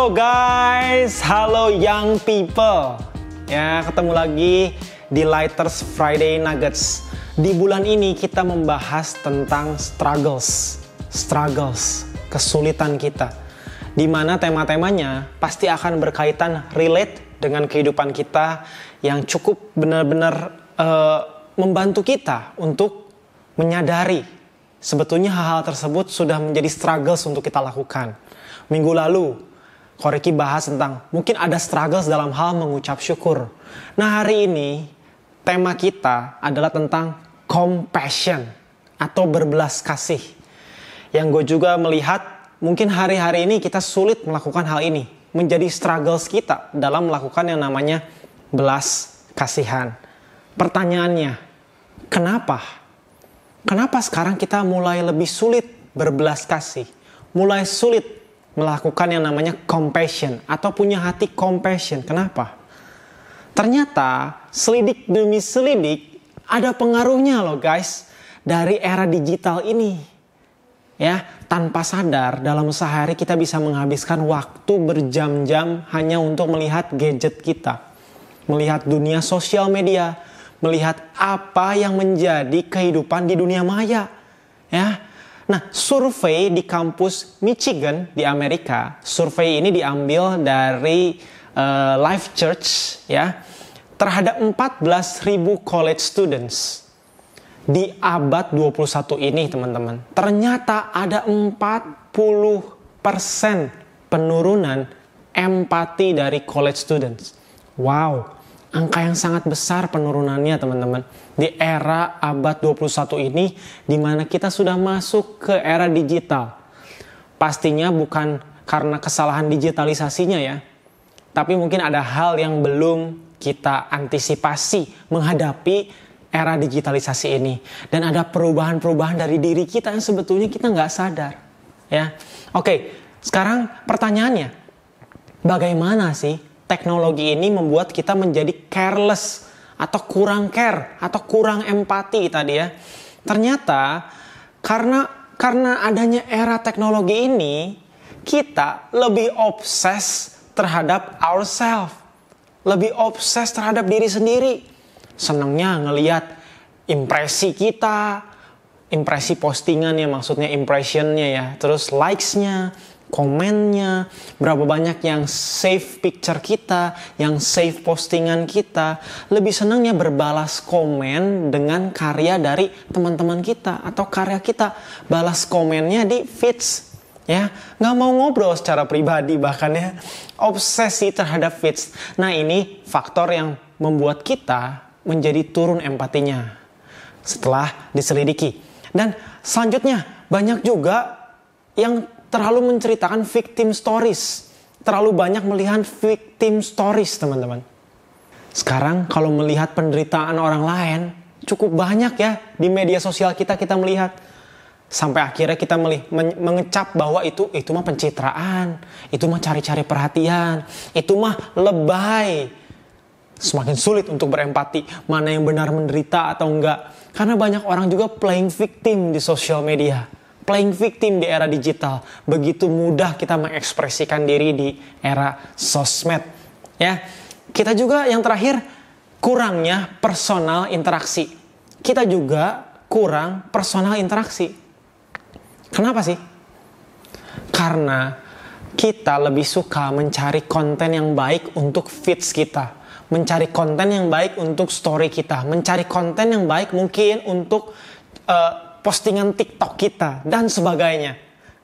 Halo guys, halo young people. Ya, ketemu lagi di Lighters Friday Nuggets. Di bulan ini kita membahas tentang struggles, struggles, kesulitan kita. Di mana tema-temanya pasti akan berkaitan relate dengan kehidupan kita yang cukup benar-benar uh, membantu kita untuk menyadari sebetulnya hal-hal tersebut sudah menjadi struggles untuk kita lakukan. Minggu lalu Koreki bahas tentang mungkin ada struggles dalam hal mengucap syukur. Nah hari ini tema kita adalah tentang compassion atau berbelas kasih. Yang gue juga melihat mungkin hari-hari ini kita sulit melakukan hal ini. Menjadi struggles kita dalam melakukan yang namanya belas kasihan. Pertanyaannya, kenapa? Kenapa sekarang kita mulai lebih sulit berbelas kasih? Mulai sulit melakukan yang namanya compassion atau punya hati compassion. Kenapa? Ternyata selidik demi selidik ada pengaruhnya loh guys dari era digital ini. Ya, tanpa sadar dalam sehari kita bisa menghabiskan waktu berjam-jam hanya untuk melihat gadget kita. Melihat dunia sosial media, melihat apa yang menjadi kehidupan di dunia maya. Ya, Nah, survei di kampus Michigan di Amerika, survei ini diambil dari uh, Life Church ya terhadap 14.000 college students di abad 21 ini, teman-teman. Ternyata ada 40% penurunan empati dari college students. Wow angka yang sangat besar penurunannya teman-teman. Di era abad 21 ini di mana kita sudah masuk ke era digital. Pastinya bukan karena kesalahan digitalisasinya ya. Tapi mungkin ada hal yang belum kita antisipasi menghadapi era digitalisasi ini. Dan ada perubahan-perubahan dari diri kita yang sebetulnya kita nggak sadar. Ya, Oke, sekarang pertanyaannya, bagaimana sih teknologi ini membuat kita menjadi careless atau kurang care atau kurang empati tadi ya. Ternyata karena karena adanya era teknologi ini kita lebih obses terhadap ourselves. Lebih obses terhadap diri sendiri. Senangnya ngeliat impresi kita, impresi postingannya maksudnya impressionnya ya. Terus likesnya komennya, berapa banyak yang save picture kita, yang save postingan kita. Lebih senangnya berbalas komen dengan karya dari teman-teman kita atau karya kita. Balas komennya di feeds ya nggak mau ngobrol secara pribadi bahkan ya obsesi terhadap feeds nah ini faktor yang membuat kita menjadi turun empatinya setelah diselidiki dan selanjutnya banyak juga yang terlalu menceritakan victim stories. Terlalu banyak melihat victim stories, teman-teman. Sekarang kalau melihat penderitaan orang lain, cukup banyak ya di media sosial kita kita melihat. Sampai akhirnya kita melih, mengecap bahwa itu itu mah pencitraan, itu mah cari-cari perhatian, itu mah lebay. Semakin sulit untuk berempati mana yang benar menderita atau enggak. Karena banyak orang juga playing victim di sosial media playing victim di era digital. Begitu mudah kita mengekspresikan diri di era sosmed. Ya, kita juga yang terakhir kurangnya personal interaksi. Kita juga kurang personal interaksi. Kenapa sih? Karena kita lebih suka mencari konten yang baik untuk feeds kita. Mencari konten yang baik untuk story kita. Mencari konten yang baik mungkin untuk uh, postingan TikTok kita dan sebagainya.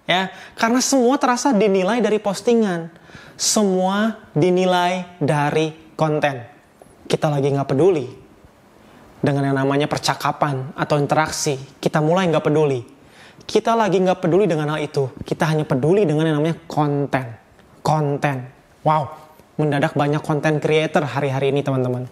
Ya, karena semua terasa dinilai dari postingan. Semua dinilai dari konten. Kita lagi nggak peduli dengan yang namanya percakapan atau interaksi. Kita mulai nggak peduli. Kita lagi nggak peduli dengan hal itu. Kita hanya peduli dengan yang namanya konten. Konten. Wow, mendadak banyak konten creator hari-hari ini teman-teman.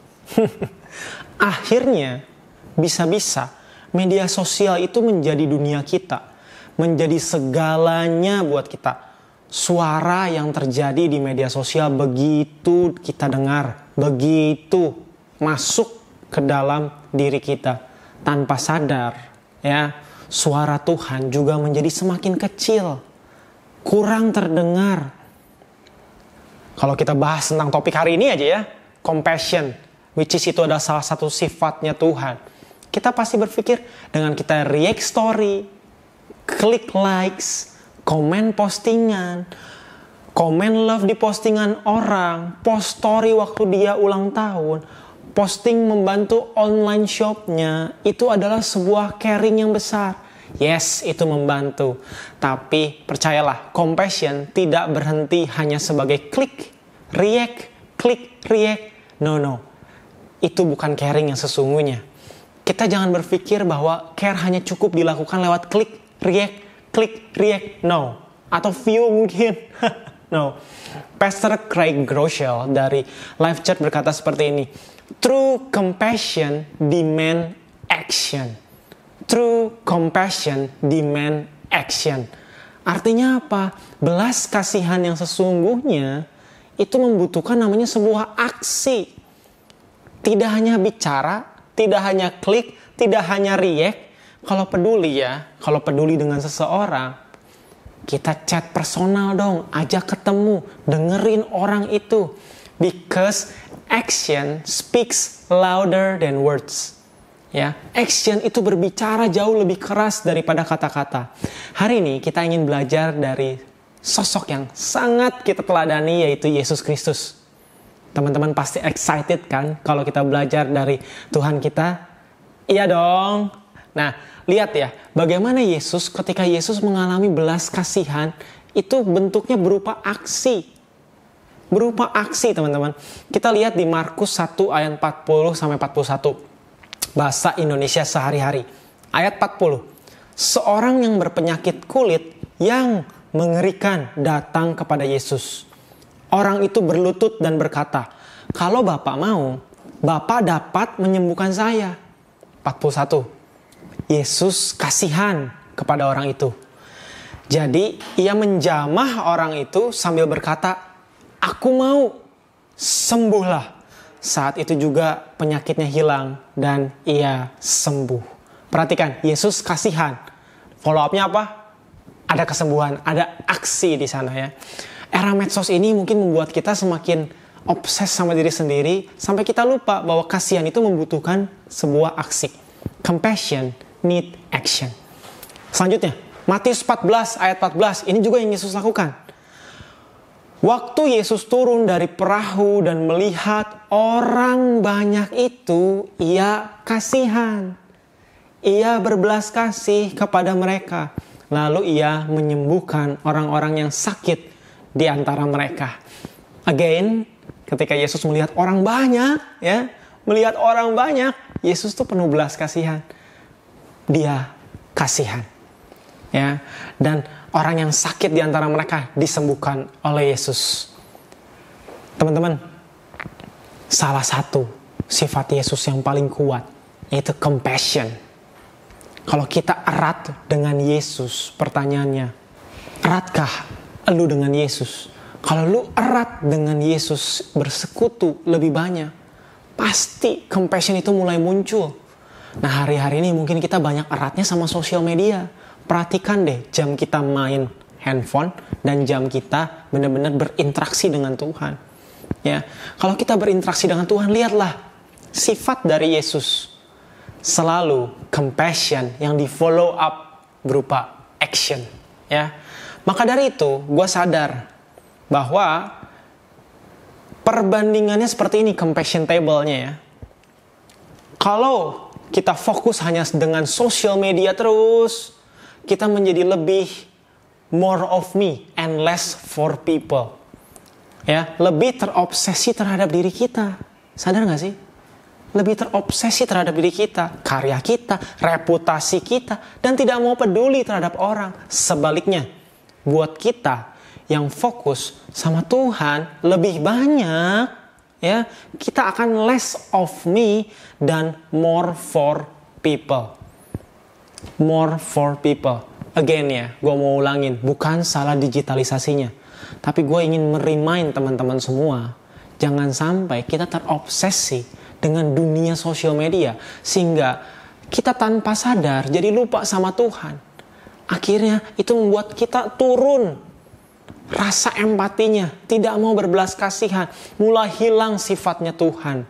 Akhirnya bisa-bisa media sosial itu menjadi dunia kita, menjadi segalanya buat kita. Suara yang terjadi di media sosial begitu kita dengar, begitu masuk ke dalam diri kita tanpa sadar, ya. Suara Tuhan juga menjadi semakin kecil, kurang terdengar. Kalau kita bahas tentang topik hari ini aja ya, compassion, which is itu adalah salah satu sifatnya Tuhan kita pasti berpikir dengan kita react story, klik likes, komen postingan, komen love di postingan orang, post story waktu dia ulang tahun, posting membantu online shopnya, itu adalah sebuah caring yang besar. Yes, itu membantu. Tapi percayalah, compassion tidak berhenti hanya sebagai klik, react, klik, react. No, no. Itu bukan caring yang sesungguhnya kita jangan berpikir bahwa care hanya cukup dilakukan lewat klik, react, klik, react, no. Atau view mungkin. no. Pastor Craig Groeschel dari Life Church berkata seperti ini. True compassion demand action. True compassion demand action. Artinya apa? Belas kasihan yang sesungguhnya itu membutuhkan namanya sebuah aksi. Tidak hanya bicara, tidak hanya klik, tidak hanya react. Kalau peduli ya, kalau peduli dengan seseorang, kita chat personal dong, ajak ketemu, dengerin orang itu. Because action speaks louder than words. Ya, action itu berbicara jauh lebih keras daripada kata-kata. Hari ini kita ingin belajar dari sosok yang sangat kita teladani yaitu Yesus Kristus. Teman-teman pasti excited kan kalau kita belajar dari Tuhan kita? Iya dong. Nah, lihat ya, bagaimana Yesus ketika Yesus mengalami belas kasihan itu bentuknya berupa aksi. Berupa aksi, teman-teman. Kita lihat di Markus 1 ayat 40 sampai 41. Bahasa Indonesia sehari-hari. Ayat 40. Seorang yang berpenyakit kulit yang mengerikan datang kepada Yesus Orang itu berlutut dan berkata, kalau Bapak mau, Bapak dapat menyembuhkan saya. 41. Yesus kasihan kepada orang itu. Jadi ia menjamah orang itu sambil berkata, aku mau, sembuhlah. Saat itu juga penyakitnya hilang dan ia sembuh. Perhatikan, Yesus kasihan. Follow upnya apa? Ada kesembuhan, ada aksi di sana ya era medsos ini mungkin membuat kita semakin obses sama diri sendiri sampai kita lupa bahwa kasihan itu membutuhkan sebuah aksi. Compassion need action. Selanjutnya, Matius 14 ayat 14 ini juga yang Yesus lakukan. Waktu Yesus turun dari perahu dan melihat orang banyak itu, ia kasihan. Ia berbelas kasih kepada mereka. Lalu ia menyembuhkan orang-orang yang sakit di antara mereka. Again, ketika Yesus melihat orang banyak, ya, melihat orang banyak, Yesus tuh penuh belas kasihan. Dia kasihan. Ya, dan orang yang sakit di antara mereka disembuhkan oleh Yesus. Teman-teman, salah satu sifat Yesus yang paling kuat yaitu compassion. Kalau kita erat dengan Yesus, pertanyaannya, eratkah lu dengan Yesus. Kalau lu erat dengan Yesus, bersekutu lebih banyak, pasti compassion itu mulai muncul. Nah hari-hari ini mungkin kita banyak eratnya sama sosial media. Perhatikan deh jam kita main handphone dan jam kita benar-benar berinteraksi dengan Tuhan. Ya, kalau kita berinteraksi dengan Tuhan, lihatlah sifat dari Yesus selalu compassion yang di follow up berupa action. Ya, maka dari itu, gue sadar bahwa perbandingannya seperti ini compassion table-nya ya. Kalau kita fokus hanya dengan social media terus, kita menjadi lebih more of me and less for people. Ya, lebih terobsesi terhadap diri kita. Sadar gak sih? lebih terobsesi terhadap diri kita, karya kita, reputasi kita, dan tidak mau peduli terhadap orang. Sebaliknya, buat kita yang fokus sama Tuhan lebih banyak ya kita akan less of me dan more for people more for people again ya gue mau ulangin bukan salah digitalisasinya tapi gue ingin merimain teman-teman semua jangan sampai kita terobsesi dengan dunia sosial media sehingga kita tanpa sadar jadi lupa sama Tuhan Akhirnya itu membuat kita turun rasa empatinya, tidak mau berbelas kasihan, mulai hilang sifatnya Tuhan.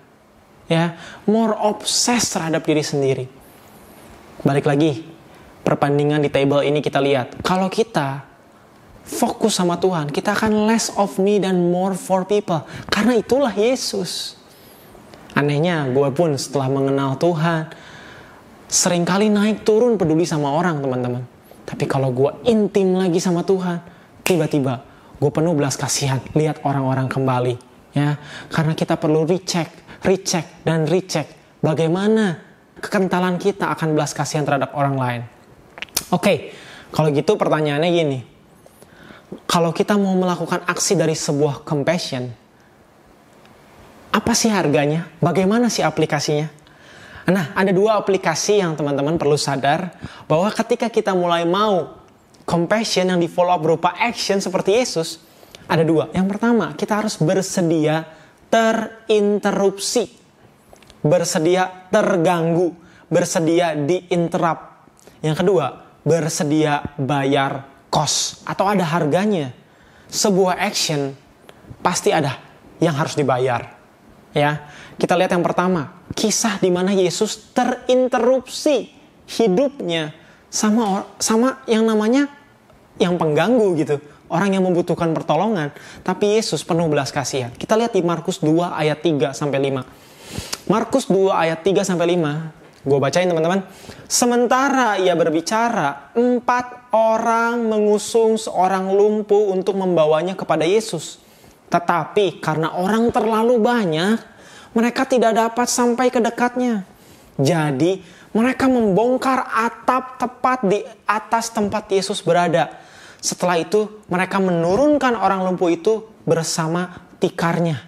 Ya, more obses terhadap diri sendiri. Balik lagi, perbandingan di table ini kita lihat. Kalau kita fokus sama Tuhan, kita akan less of me dan more for people. Karena itulah Yesus. Anehnya, gue pun setelah mengenal Tuhan, seringkali naik turun peduli sama orang, teman-teman tapi kalau gue intim lagi sama Tuhan, tiba-tiba gue penuh belas kasihan lihat orang-orang kembali. Ya, karena kita perlu recheck, recheck, dan recheck bagaimana kekentalan kita akan belas kasihan terhadap orang lain. Oke, kalau gitu pertanyaannya gini. Kalau kita mau melakukan aksi dari sebuah compassion, apa sih harganya? Bagaimana sih aplikasinya? Nah, ada dua aplikasi yang teman-teman perlu sadar bahwa ketika kita mulai mau compassion yang di follow up berupa action seperti Yesus, ada dua. Yang pertama, kita harus bersedia terinterupsi, bersedia terganggu, bersedia diinterap. Yang kedua, bersedia bayar cost atau ada harganya. Sebuah action pasti ada yang harus dibayar. Ya, kita lihat yang pertama, kisah di mana Yesus terinterupsi hidupnya sama sama yang namanya yang pengganggu gitu, orang yang membutuhkan pertolongan, tapi Yesus penuh belas kasihan. Kita lihat di Markus 2 ayat 3 sampai 5. Markus 2 ayat 3 sampai 5. Gue bacain teman-teman. Sementara ia berbicara, empat orang mengusung seorang lumpuh untuk membawanya kepada Yesus. Tetapi karena orang terlalu banyak, mereka tidak dapat sampai ke dekatnya. Jadi, mereka membongkar atap tepat di atas tempat Yesus berada. Setelah itu, mereka menurunkan orang lumpuh itu bersama tikarnya.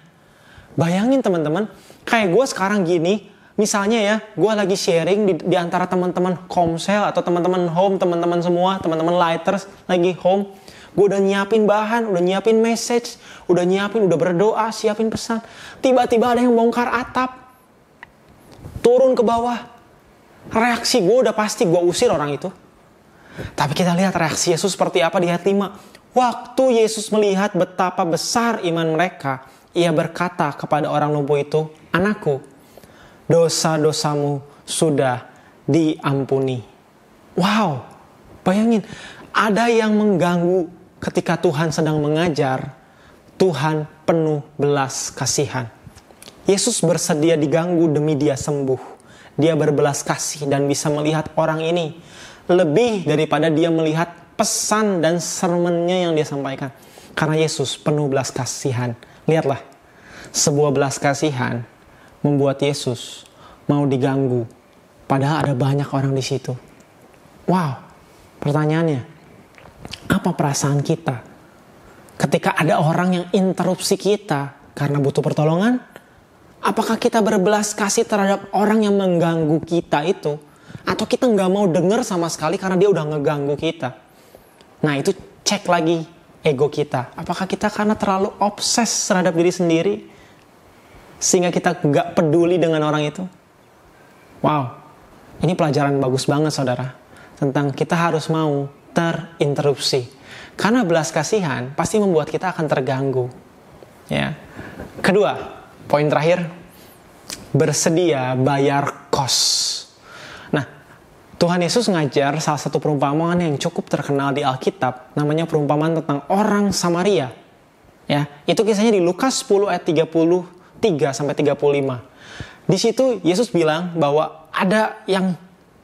Bayangin teman-teman, kayak gue sekarang gini, misalnya ya, gue lagi sharing di, di antara teman-teman komsel atau teman-teman home, teman-teman semua, teman-teman lighters lagi home Gue udah nyiapin bahan, udah nyiapin message, udah nyiapin, udah berdoa, siapin pesan. Tiba-tiba ada yang bongkar atap. Turun ke bawah. Reaksi gue udah pasti gue usir orang itu. Tapi kita lihat reaksi Yesus seperti apa di ayat 5. Waktu Yesus melihat betapa besar iman mereka, ia berkata kepada orang lumpuh itu, Anakku, dosa-dosamu sudah diampuni. Wow, bayangin ada yang mengganggu ketika Tuhan sedang mengajar, Tuhan penuh belas kasihan. Yesus bersedia diganggu demi dia sembuh. Dia berbelas kasih dan bisa melihat orang ini lebih daripada dia melihat pesan dan sermennya yang dia sampaikan. Karena Yesus penuh belas kasihan. Lihatlah, sebuah belas kasihan membuat Yesus mau diganggu. Padahal ada banyak orang di situ. Wow, pertanyaannya, apa perasaan kita ketika ada orang yang interupsi kita karena butuh pertolongan? Apakah kita berbelas kasih terhadap orang yang mengganggu kita itu? Atau kita nggak mau dengar sama sekali karena dia udah ngeganggu kita? Nah itu cek lagi ego kita. Apakah kita karena terlalu obses terhadap diri sendiri? Sehingga kita nggak peduli dengan orang itu? Wow, ini pelajaran bagus banget saudara. Tentang kita harus mau terinterupsi. Karena belas kasihan pasti membuat kita akan terganggu. Ya. Kedua, poin terakhir, bersedia bayar kos. Nah, Tuhan Yesus ngajar salah satu perumpamaan yang cukup terkenal di Alkitab, namanya perumpamaan tentang orang Samaria. Ya, itu kisahnya di Lukas 10 ayat 33 sampai 35. Di situ Yesus bilang bahwa ada yang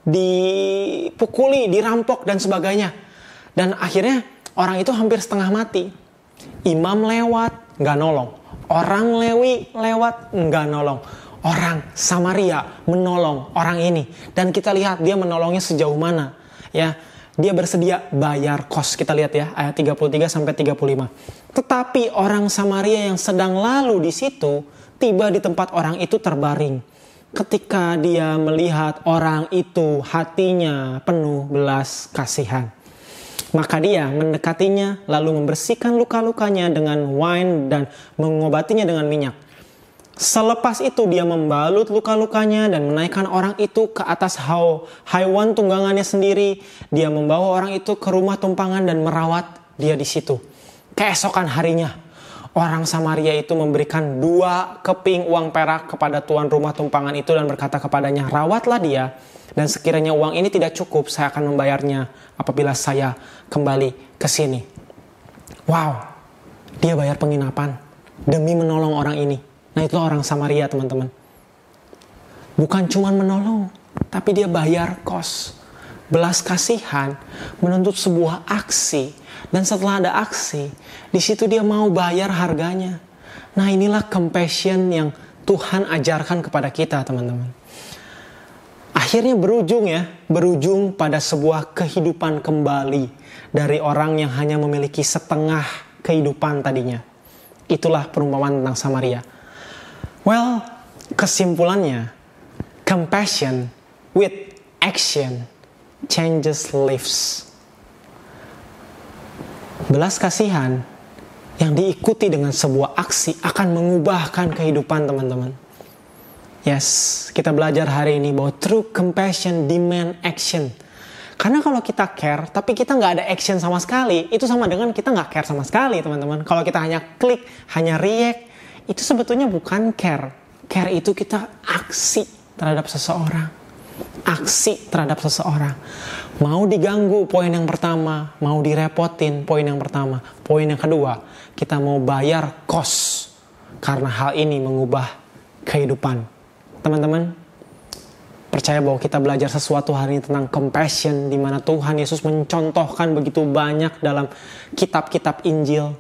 dipukuli, dirampok dan sebagainya. Dan akhirnya orang itu hampir setengah mati. Imam lewat, nggak nolong. Orang Lewi lewat, nggak nolong. Orang Samaria menolong orang ini. Dan kita lihat dia menolongnya sejauh mana. Ya, dia bersedia bayar kos. Kita lihat ya, ayat 33 sampai 35. Tetapi orang Samaria yang sedang lalu di situ, tiba di tempat orang itu terbaring. Ketika dia melihat orang itu hatinya penuh belas kasihan maka dia mendekatinya lalu membersihkan luka-lukanya dengan wine dan mengobatinya dengan minyak. Selepas itu dia membalut luka-lukanya dan menaikkan orang itu ke atas hau haiwan tunggangannya sendiri. Dia membawa orang itu ke rumah tumpangan dan merawat dia di situ. Keesokan harinya, orang Samaria itu memberikan dua keping uang perak kepada tuan rumah tumpangan itu dan berkata kepadanya, "Rawatlah dia dan sekiranya uang ini tidak cukup, saya akan membayarnya apabila saya kembali ke sini. Wow, dia bayar penginapan demi menolong orang ini. Nah itu orang Samaria teman-teman. Bukan cuma menolong, tapi dia bayar kos. Belas kasihan menuntut sebuah aksi dan setelah ada aksi, di situ dia mau bayar harganya. Nah inilah compassion yang Tuhan ajarkan kepada kita teman-teman akhirnya berujung ya, berujung pada sebuah kehidupan kembali dari orang yang hanya memiliki setengah kehidupan tadinya. Itulah perumpamaan tentang Samaria. Well, kesimpulannya, compassion with action changes lives. Belas kasihan yang diikuti dengan sebuah aksi akan mengubahkan kehidupan teman-teman. Yes, kita belajar hari ini bahwa true compassion demand action. Karena kalau kita care, tapi kita nggak ada action sama sekali, itu sama dengan kita nggak care sama sekali, teman-teman. Kalau kita hanya klik, hanya react, itu sebetulnya bukan care. Care itu kita aksi terhadap seseorang. Aksi terhadap seseorang. Mau diganggu, poin yang pertama. Mau direpotin, poin yang pertama. Poin yang kedua, kita mau bayar kos. Karena hal ini mengubah kehidupan teman-teman percaya bahwa kita belajar sesuatu hari ini tentang compassion di mana Tuhan Yesus mencontohkan begitu banyak dalam kitab-kitab Injil.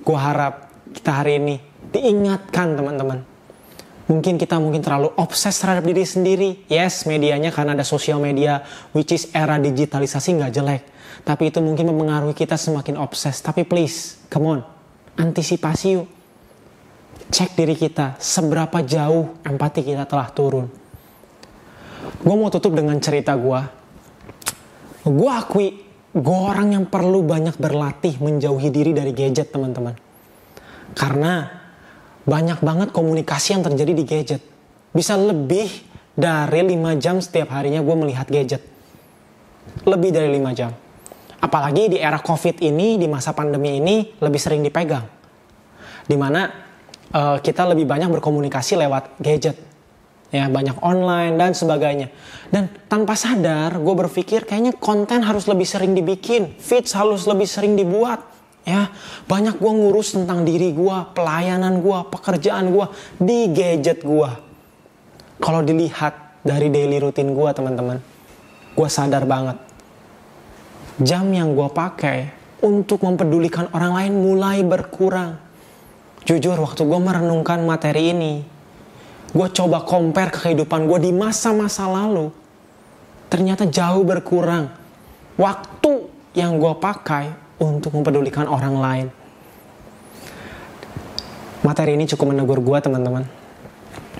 Gua harap kita hari ini diingatkan teman-teman. Mungkin kita mungkin terlalu obses terhadap diri sendiri. Yes, medianya karena ada sosial media, which is era digitalisasi nggak jelek. Tapi itu mungkin mempengaruhi kita semakin obses. Tapi please, come on, antisipasi yuk. Cek diri kita, seberapa jauh empati kita telah turun. Gue mau tutup dengan cerita gue. Gue akui, gue orang yang perlu banyak berlatih menjauhi diri dari gadget, teman-teman. Karena banyak banget komunikasi yang terjadi di gadget. Bisa lebih dari 5 jam setiap harinya gue melihat gadget. Lebih dari 5 jam. Apalagi di era COVID ini, di masa pandemi ini, lebih sering dipegang. Dimana uh, kita lebih banyak berkomunikasi lewat gadget ya banyak online dan sebagainya dan tanpa sadar gue berpikir kayaknya konten harus lebih sering dibikin feeds harus lebih sering dibuat ya banyak gue ngurus tentang diri gue pelayanan gue pekerjaan gue di gadget gue kalau dilihat dari daily rutin gue teman-teman gue sadar banget jam yang gue pakai untuk mempedulikan orang lain mulai berkurang Jujur waktu gue merenungkan materi ini, gue coba compare ke kehidupan gue di masa-masa lalu. Ternyata jauh berkurang waktu yang gue pakai untuk mempedulikan orang lain. Materi ini cukup menegur gue teman-teman.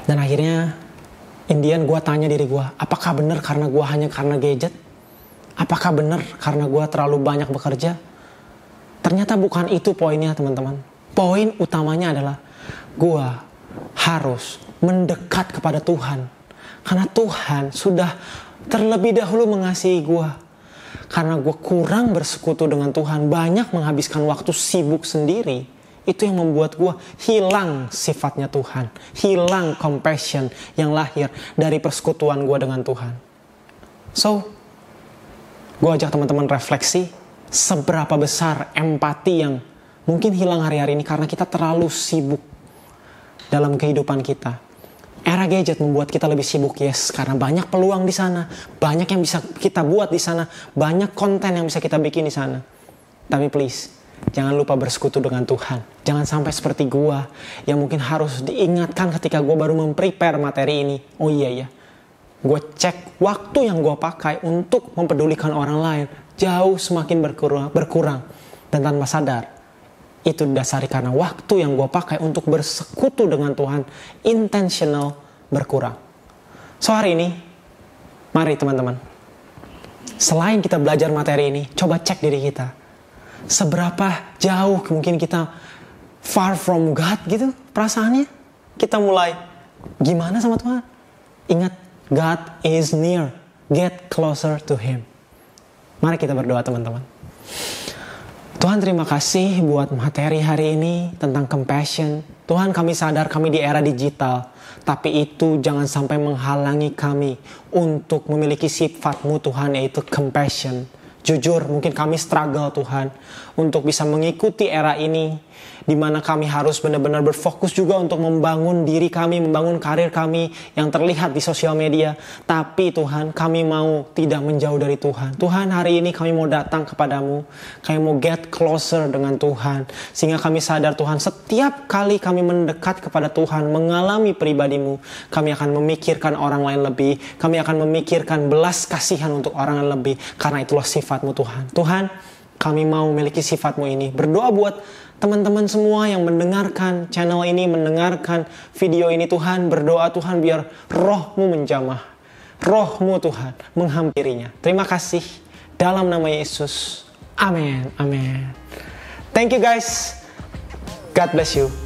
Dan akhirnya Indian gue tanya diri gue, apakah benar karena gue hanya karena gadget? Apakah benar karena gue terlalu banyak bekerja? Ternyata bukan itu poinnya teman-teman poin utamanya adalah gue harus mendekat kepada Tuhan. Karena Tuhan sudah terlebih dahulu mengasihi gue. Karena gue kurang bersekutu dengan Tuhan, banyak menghabiskan waktu sibuk sendiri. Itu yang membuat gue hilang sifatnya Tuhan. Hilang compassion yang lahir dari persekutuan gue dengan Tuhan. So, gue ajak teman-teman refleksi seberapa besar empati yang mungkin hilang hari-hari ini karena kita terlalu sibuk dalam kehidupan kita. Era gadget membuat kita lebih sibuk, yes, karena banyak peluang di sana, banyak yang bisa kita buat di sana, banyak konten yang bisa kita bikin di sana. Tapi please, jangan lupa bersekutu dengan Tuhan. Jangan sampai seperti gua yang mungkin harus diingatkan ketika gua baru memprepare materi ini. Oh iya ya, gue cek waktu yang gue pakai untuk mempedulikan orang lain jauh semakin berkurang, berkurang dan tanpa sadar itu didasari karena waktu yang gue pakai untuk bersekutu dengan Tuhan intentional berkurang. So hari ini, mari teman-teman, selain kita belajar materi ini, coba cek diri kita. Seberapa jauh mungkin kita far from God gitu perasaannya. Kita mulai gimana sama Tuhan? Ingat, God is near. Get closer to Him. Mari kita berdoa teman-teman. Tuhan terima kasih buat materi hari ini tentang compassion. Tuhan kami sadar kami di era digital, tapi itu jangan sampai menghalangi kami untuk memiliki sifatmu Tuhan yaitu compassion. Jujur mungkin kami struggle Tuhan untuk bisa mengikuti era ini di mana kami harus benar-benar berfokus juga untuk membangun diri kami, membangun karir kami yang terlihat di sosial media. Tapi Tuhan, kami mau tidak menjauh dari Tuhan. Tuhan, hari ini kami mau datang kepadamu. Kami mau get closer dengan Tuhan. Sehingga kami sadar Tuhan, setiap kali kami mendekat kepada Tuhan, mengalami pribadimu, kami akan memikirkan orang lain lebih. Kami akan memikirkan belas kasihan untuk orang lain lebih. Karena itulah sifatmu Tuhan. Tuhan, kami mau memiliki sifatmu ini. Berdoa buat teman-teman semua yang mendengarkan channel ini, mendengarkan video ini Tuhan. Berdoa Tuhan biar rohmu menjamah. Rohmu Tuhan menghampirinya. Terima kasih. Dalam nama Yesus. Amin. Amin. Thank you guys. God bless you.